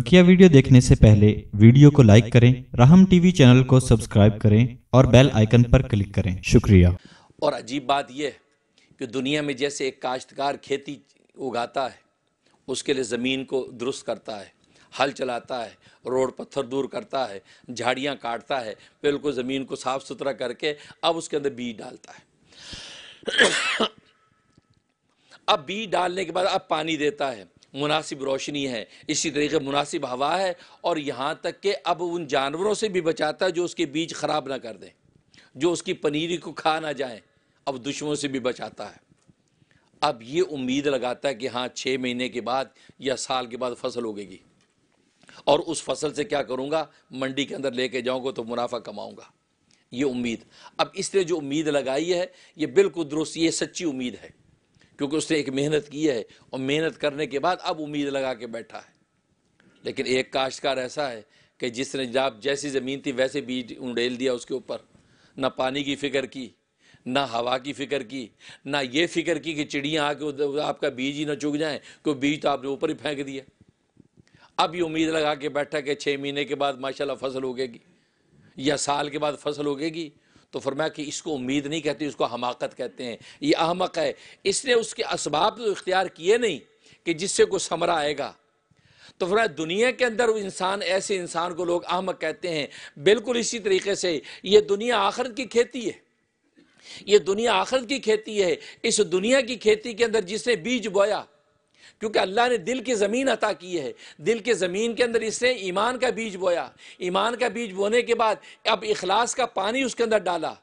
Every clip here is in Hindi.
बकिया वीडियो देखने से पहले वीडियो को लाइक करें राहम टीवी चैनल को सब्सक्राइब करें और बेल आइकन पर क्लिक करें शुक्रिया और अजीब बात यह है कि दुनिया में जैसे एक काश्तकार खेती उगाता है उसके लिए ज़मीन को दुरुस्त करता है हल चलाता है रोड पत्थर दूर करता है झाड़ियाँ काटता है बिल्कुल ज़मीन को साफ़ सुथरा करके अब उसके अंदर बीज डालता है अब बीज डालने के बाद अब पानी देता है मुनासिब रोशनी है इसी तरीके मुनासिब हवा है और यहाँ तक कि अब उन जानवरों से भी बचाता है जो उसके बीज ख़राब ना कर दें जो उसकी पनीरी को खा ना जाए अब दुश्मनों से भी बचाता है अब ये उम्मीद लगाता है कि हाँ छः महीने के बाद या साल के बाद फसल उगेगी और उस फसल से क्या करूँगा मंडी के अंदर लेके जाऊँगा तो मुनाफा कमाऊँगा ये उम्मीद अब इसने जो उम्मीद लगाई है ये बिल्कुल दुरुस्त ये सच्ची उम्मीद है क्योंकि उसने एक मेहनत की है और मेहनत करने के बाद अब उम्मीद लगा के बैठा है लेकिन एक काश्तकार ऐसा है कि जिसने जाप जैसी ज़मीन थी वैसे बीज उंडेल दिया उसके ऊपर ना पानी की फ़िक्र की ना हवा की फ़िक्र की ना ये फ़िक्र की कि चिड़ियाँ आके आपका बीज ही ना चुग जाएँ क्योंकि बीज तो आपने ऊपर ही फेंक दिया अब ये उम्मीद लगा के बैठा कि छः महीने के बाद माशाल्लाह फसल उगेगी या साल के बाद फसल उगेगी तो फरमाया कि इसको उम्मीद नहीं कहती उसको हमाकत कहते हैं ये अहमक है इसने उसके असबाब तो इख्तियार किए नहीं कि जिससे कोई समरा आएगा तो फरमाया दुनिया के अंदर इंसान ऐसे इंसान को लोग अहमक कहते हैं बिल्कुल इसी तरीके से ये दुनिया आखिरत की खेती है ये दुनिया आखिरत की खेती है इस दुनिया की खेती के अंदर जिसने बीज बोया क्योंकि अल्लाह ने दिल की ज़मीन अता की है दिल के ज़मीन के अंदर इसने ईमान का बीज बोया ईमान का बीज बोने के बाद अब इखलास का पानी उसके अंदर डाला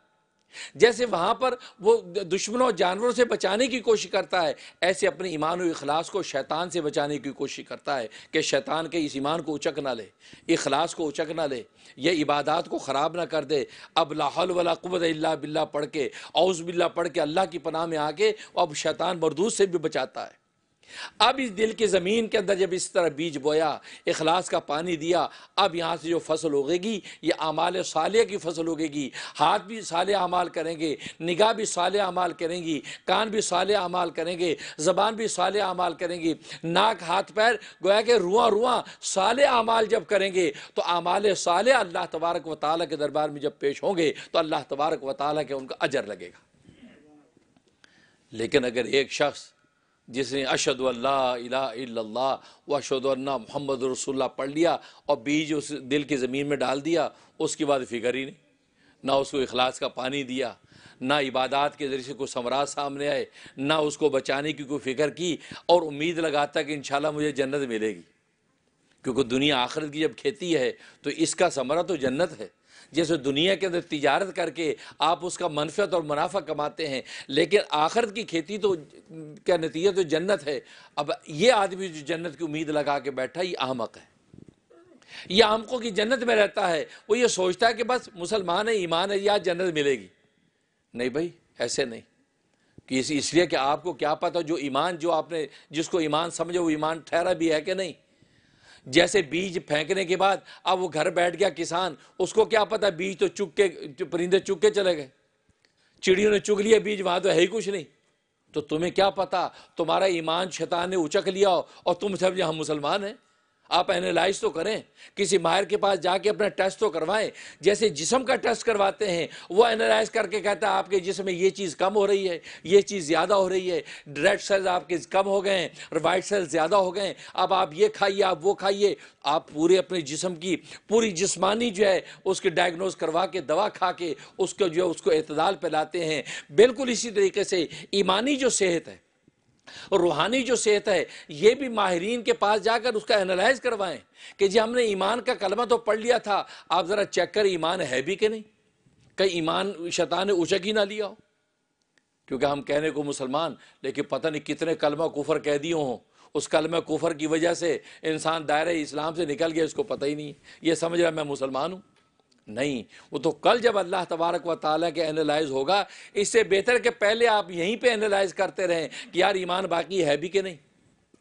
जैसे वहाँ पर वो दुश्मनों जानवरों से बचाने की कोशिश करता है ऐसे अपने ईमान और अखलास को शैतान से बचाने की कोशिश करता है कि शैतान के इस ईमान को उचक ना ले इखलास को उचक ना ले यह इबादत को ख़राब ना कर दे अब लाहौल वला कुत बिल्ला पढ़ के औज़ बिल्ला पढ़ के अल्लाह की पनाह में आके अब शैतान मरदूद से भी बचाता है अब इस दिल की ज़मीन के अंदर जब इस तरह बीज बोया इखलास का पानी दिया अब यहाँ से जो फसल उगेगी ये अमाल साल की फसल उगेगी हाथ भी साल अमाल करेंगे निगाह भी साल अमाल करेंगी कान भी साल अमाल करेंगे ज़बान भी साल अमाल करेंगी नाक हाथ पैर गोया के रुआ रुआ साल अमाल जब करेंगे तो अमाल साल अल्लाह तबारक व ताल के दरबार में जब पेश होंगे तो अल्लाह तबारक व ताल के उनका अजर लगेगा लेकिन अगर एक शख्स जिसने अशद अल्लाह व अशद मोहम्मद रसोल्ला पढ़ लिया और बीज उस दिल की ज़मीन में डाल दिया उसके बाद फ़िक्र ही नहीं ना उसको अखलास का पानी दिया ना इबादत के ज़रिए से कोई समराज सामने आए ना उसको बचाने की कोई फ़िक्र की और उम्मीद लगाता कि इन मुझे जन्नत मिलेगी क्योंकि दुनिया आखिरत की जब खेती है तो इसका समरा तो जन्नत है जैसे दुनिया के अंदर तजारत करके आप उसका मनफत और मुनाफा कमाते हैं लेकिन आखरत की खेती तो क्या नतीजा तो जन्नत है अब ये आदमी जो जन्नत की उम्मीद लगा के बैठा ये आमक है यह आमकों की जन्नत में रहता है वो ये सोचता है कि बस मुसलमान है ईमान है या जन्नत मिलेगी नहीं भाई ऐसे नहीं कि इसलिए कि आपको क्या पता जो ईमान जो आपने जिसको ईमान समझे वो ईमान ठहरा भी है कि नहीं जैसे बीज फेंकने के बाद अब वो घर बैठ गया किसान उसको क्या पता बीज तो चुग के परिंदे चुग के चले गए चिड़ियों ने चुग लिया बीज वहां तो है ही कुछ नहीं तो तुम्हें क्या पता तुम्हारा ईमान शैतान ने उचक लिया हो और तुम समझे हम मुसलमान हैं आप एनालाइज तो करें किसी माहिर के पास जाके अपना टेस्ट तो करवाएं जैसे जिसम का टेस्ट करवाते हैं वो एनालाइज करके कहता है आपके जिसम में ये चीज़ कम हो रही है ये चीज़ ज़्यादा हो रही है रेड सेल्स आपके कम हो गए हैं और वाइट सेल्स ज़्यादा हो गए हैं अब आप ये खाइए आप वो खाइए आप पूरे अपने जिसम की पूरी जिसमानी जो है उसके डायग्नोज करवा के दवा खा के उसको जो है उसको अतदाल पर लाते हैं बिल्कुल इसी तरीके से ईमानी जो सेहत है रूहानी जो सेहत है ये भी माहरीन के पास जाकर उसका एनालाइज करवाएं कि जी हमने ईमान का कलमा तो पढ़ लिया था आप ज़रा चेक कर ईमान है भी कि नहीं कहीं ईमान शता ने उचक ही ना लिया हो क्योंकि हम कहने को मुसलमान लेकिन पता नहीं कितने कलमा कुफर कह दिए हों उस कलमा कुफर की वजह से इंसान दायरे इस्लाम से निकल गया इसको पता ही नहीं ये समझ रहा मैं मुसलमान हूँ नहीं वो तो कल जब अल्लाह तबारक व ताली के एनालाइज होगा इससे बेहतर कि पहले आप यहीं पे एनालाइज करते रहें कि यार ईमान बाकी है भी कि नहीं